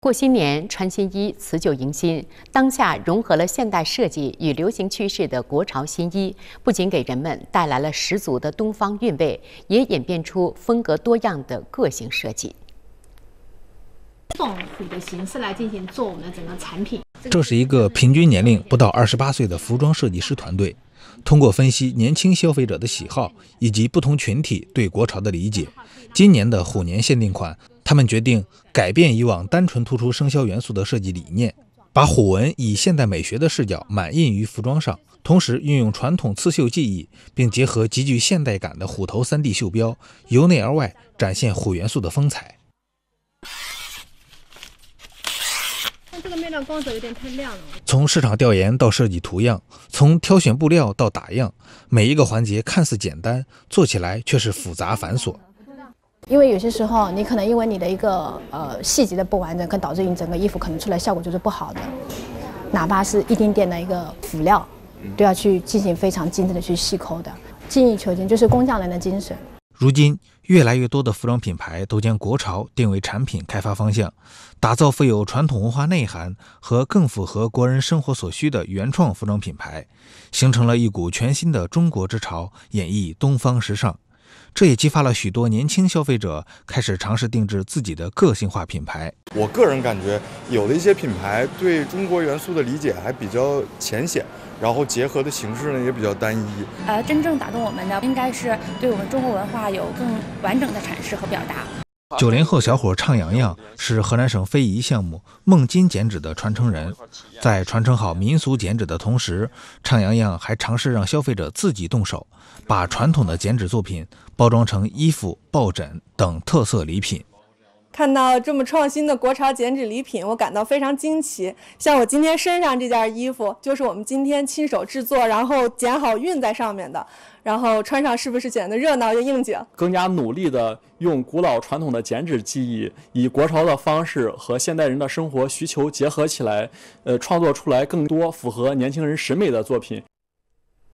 过新年穿新衣，辞旧迎新。当下融合了现代设计与流行趋势的国潮新衣，不仅给人们带来了十足的东方韵味，也演变出风格多样的个性设计。这种虎的形式来进行做我们的整个产品。这是一个平均年龄不到二十八岁的服装设计师团队，通过分析年轻消费者的喜好以及不同群体对国潮的理解，今年的虎年限定款。他们决定改变以往单纯突出生肖元素的设计理念，把虎纹以现代美学的视角满印于服装上，同时运用传统刺绣技艺，并结合极具现代感的虎头 3D 绣标，由内而外展现虎元素的风采。这个面料光泽有点太亮了。从市场调研到设计图样，从挑选布料到打样，每一个环节看似简单，做起来却是复杂繁琐。因为有些时候，你可能因为你的一个呃细节的不完整，可能导致你整个衣服可能出来效果就是不好的，哪怕是一丁点的一个辅料，都要去进行非常精致的去细抠的，精益求精就是工匠人的精神。如今，越来越多的服装品牌都将国潮定为产品开发方向，打造富有传统文化内涵和更符合国人生活所需的原创服装品牌，形成了一股全新的中国之潮，演绎东方时尚。这也激发了许多年轻消费者开始尝试定制自己的个性化品牌。我个人感觉，有的一些品牌对中国元素的理解还比较浅显，然后结合的形式呢也比较单一。呃，真正打动我们的，应该是对我们中国文化有更完整的阐释和表达。九零后小伙畅洋洋是河南省非遗项目孟津剪纸的传承人，在传承好民俗剪纸的同时，畅洋洋还尝试让消费者自己动手，把传统的剪纸作品包装成衣服、抱枕等特色礼品。看到这么创新的国潮剪纸礼品，我感到非常惊奇。像我今天身上这件衣服，就是我们今天亲手制作，然后剪好熨在上面的，然后穿上是不是显得热闹又应景？更加努力的用古老传统的剪纸技艺，以国潮的方式和现代人的生活需求结合起来，呃，创作出来更多符合年轻人审美的作品。